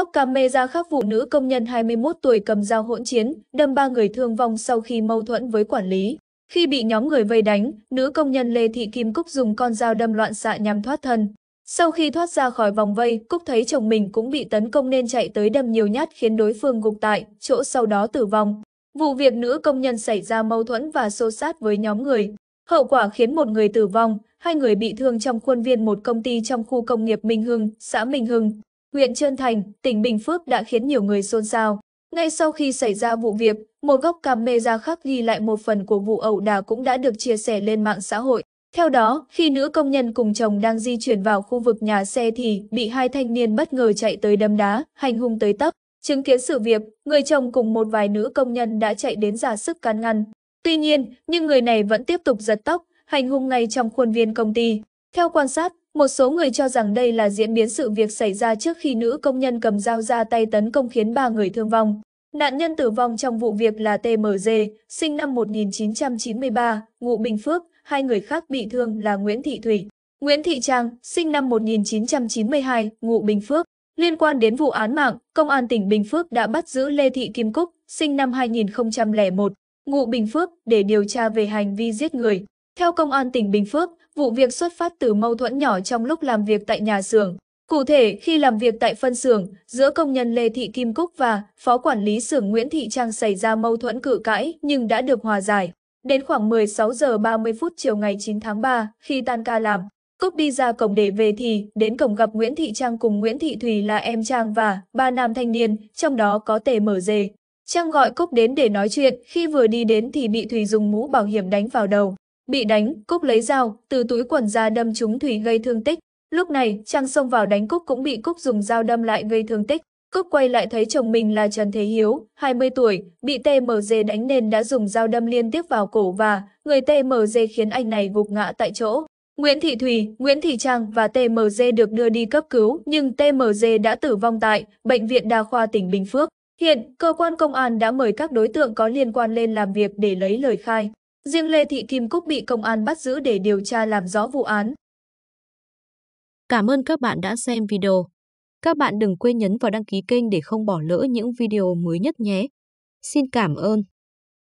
góc camera khắc vụ nữ công nhân 21 tuổi cầm dao hỗn chiến, đâm ba người thương vong sau khi mâu thuẫn với quản lý. Khi bị nhóm người vây đánh, nữ công nhân Lê Thị Kim Cúc dùng con dao đâm loạn xạ nhằm thoát thân. Sau khi thoát ra khỏi vòng vây, Cúc thấy chồng mình cũng bị tấn công nên chạy tới đâm nhiều nhát khiến đối phương gục tại, chỗ sau đó tử vong. Vụ việc nữ công nhân xảy ra mâu thuẫn và xô sát với nhóm người. Hậu quả khiến một người tử vong, hai người bị thương trong khuôn viên một công ty trong khu công nghiệp Minh Hưng, xã Minh Hưng huyện Trơn Thành, tỉnh Bình Phước đã khiến nhiều người xôn xao. Ngay sau khi xảy ra vụ việc, một góc camera khác ghi lại một phần của vụ ẩu đả cũng đã được chia sẻ lên mạng xã hội. Theo đó, khi nữ công nhân cùng chồng đang di chuyển vào khu vực nhà xe thì bị hai thanh niên bất ngờ chạy tới đấm đá, hành hung tới tấp. Chứng kiến sự việc, người chồng cùng một vài nữ công nhân đã chạy đến giả sức can ngăn. Tuy nhiên, nhưng người này vẫn tiếp tục giật tóc, hành hung ngay trong khuôn viên công ty. Theo quan sát, một số người cho rằng đây là diễn biến sự việc xảy ra trước khi nữ công nhân cầm dao ra tay tấn công khiến ba người thương vong. Nạn nhân tử vong trong vụ việc là TMG, sinh năm 1993, ngụ Bình Phước, hai người khác bị thương là Nguyễn Thị Thủy, Nguyễn Thị Trang, sinh năm 1992, ngụ Bình Phước. Liên quan đến vụ án mạng, Công an tỉnh Bình Phước đã bắt giữ Lê Thị Kim Cúc, sinh năm 2001, ngụ Bình Phước để điều tra về hành vi giết người. Theo công an tỉnh Bình Phước, vụ việc xuất phát từ mâu thuẫn nhỏ trong lúc làm việc tại nhà xưởng. Cụ thể, khi làm việc tại phân xưởng, giữa công nhân Lê Thị Kim Cúc và phó quản lý xưởng Nguyễn Thị Trang xảy ra mâu thuẫn cự cãi nhưng đã được hòa giải. Đến khoảng 16 giờ 30 phút chiều ngày 9 tháng 3, khi tan ca làm, Cúc đi ra cổng để về thì đến cổng gặp Nguyễn Thị Trang cùng Nguyễn Thị Thùy là em Trang và ba nam thanh niên, trong đó có tề mở dề. Trang gọi Cúc đến để nói chuyện, khi vừa đi đến thì bị Thùy dùng mũ bảo hiểm đánh vào đầu. Bị đánh, Cúc lấy dao, từ túi quần ra đâm trúng Thủy gây thương tích. Lúc này, Trang xông vào đánh Cúc cũng bị Cúc dùng dao đâm lại gây thương tích. Cúc quay lại thấy chồng mình là Trần Thế Hiếu, 20 tuổi, bị TMG đánh nên đã dùng dao đâm liên tiếp vào cổ và người TMG khiến anh này gục ngã tại chỗ. Nguyễn Thị thủy Nguyễn Thị Trang và TMG được đưa đi cấp cứu nhưng TMG đã tử vong tại Bệnh viện Đa khoa tỉnh Bình Phước. Hiện, cơ quan công an đã mời các đối tượng có liên quan lên làm việc để lấy lời khai. Riêng Lê Thị Kim Cúc bị công an bắt giữ để điều tra làm rõ vụ án. Cảm ơn các bạn đã xem video. Các bạn đừng quên nhấn vào đăng ký kênh để không bỏ lỡ những video mới nhất nhé. Xin cảm ơn.